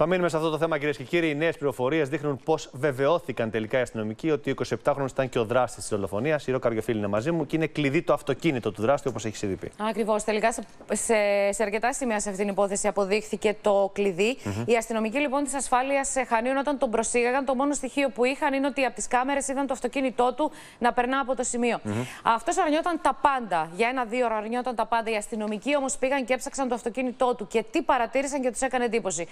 Θα μείνουμε σε αυτό το θέμα, κυρίες και κύριοι. Οι νέες πληροφορίες δείχνουν πώς βεβαιώθηκαν τελικά οι αστυνομικοί ότι ο 27χρονο ήταν και ο δράστης της δολοφονίας. Η Ρο είναι μαζί μου και είναι κλειδί το αυτοκίνητο του δράστη, όπως έχεις ήδη πει. Ακριβώς. Τελικά σε, σε, αρκετά σημεία σε αυτήν την υπόθεση αποδείχθηκε το κλειδί. Mm -hmm. Οι αστυνομικοί λοιπόν της ασφάλειας ε, Χανίων, όταν τον προσήγαγαν, το μόνο στοιχείο που είχαν είναι ότι από τις κάμερες είδαν το αυτοκίνητό του να περνά από το σημείο. Mm -hmm. Αυτός αρνιόταν τα πάντα. Για ένα-δύο ώρα αρνιόταν τα πάντα. Οι αστυνομικοί όμως πήγαν και έψαξαν το αυτοκίνητό του. Και τι παρατήρησαν και τους έκανε εντύπωση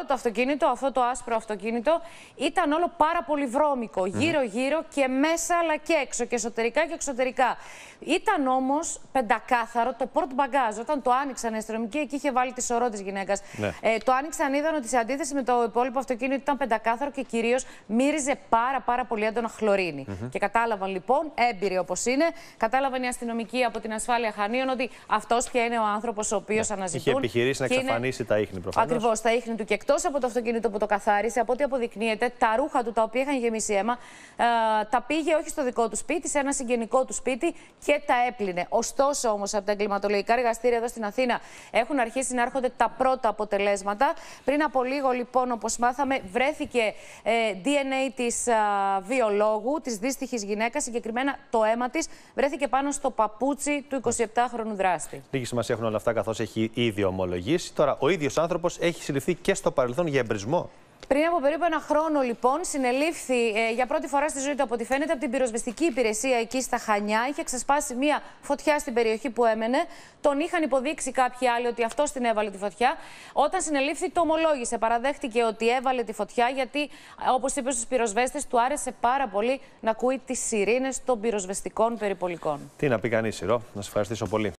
όλο το αυτοκίνητο, αυτό το άσπρο αυτοκίνητο, ήταν όλο πάρα πολύ βρώμικο. Γύρω-γύρω και μέσα αλλά και έξω, και εσωτερικά και εξωτερικά. Ήταν όμως πεντακάθαρο το πόρτ μπαγκάζ. Όταν το άνοιξαν οι αστυνομικοί, εκεί είχε βάλει τη σωρό της γυναίκας. Ναι. Ε, το άνοιξαν, είδαν ότι σε αντίθεση με το υπόλοιπο αυτοκίνητο ήταν πεντακάθαρο και κυρίως μύριζε πάρα, πάρα πολύ έντονα χλωρίνη. Mm -hmm. Και κατάλαβαν λοιπόν, έμπειροι όπως είναι, κατάλαβαν οι αστυνομικοί από την ασφάλεια Χανίων ότι αυτός πια είναι ο άνθρωπος ο οποίος ναι. αναζητούν. Είχε επιχειρήσει να εξαφανίσει είναι... τα ίχνη προφανώς. Ακριβώς, τα ίχνη του και εκτός εκτός από το αυτοκίνητο που το καθάρισε, από ό,τι αποδεικνύεται, τα ρούχα του τα οποία είχαν γεμίσει αίμα, ε, τα πήγε όχι στο δικό του σπίτι, σε ένα συγγενικό του σπίτι και τα έπλυνε. Ωστόσο, όμως, από τα εγκληματολογικά εργαστήρια εδώ στην Αθήνα έχουν αρχίσει να έρχονται τα πρώτα αποτελέσματα. Πριν από λίγο, λοιπόν, όπως μάθαμε, βρέθηκε ε, DNA της ε, βιολόγου, της δύστυχη γυναίκας, συγκεκριμένα το αίμα της, βρέθηκε πάνω στο παπούτσι του 27χρονου δράστη. Λίγη σημασία έχουν όλα αυτά, καθώς έχει ήδη ομολογήσει. Τώρα, ο ίδιος άνθρωπος έχει συλληφθεί και στο παρελθόν για εμπρισμό. Πριν από περίπου ένα χρόνο, λοιπόν, συνελήφθη ε, για πρώτη φορά στη ζωή του, από ό,τι φαίνεται, από την πυροσβεστική υπηρεσία εκεί στα Χανιά. Είχε ξεσπάσει μία φωτιά στην περιοχή που έμενε. Τον είχαν υποδείξει κάποιοι άλλοι ότι αυτός την έβαλε τη φωτιά. Όταν συνελήφθη, το ομολόγησε. Παραδέχτηκε ότι έβαλε τη φωτιά, γιατί, όπως είπε στους πυροσβέστες, του άρεσε πάρα πολύ να ακούει τις σιρήνες των πυροσβεστικών περιπολικών. Τι να πει κανείς, Σιρό. Να σε ευχαριστήσω πολύ.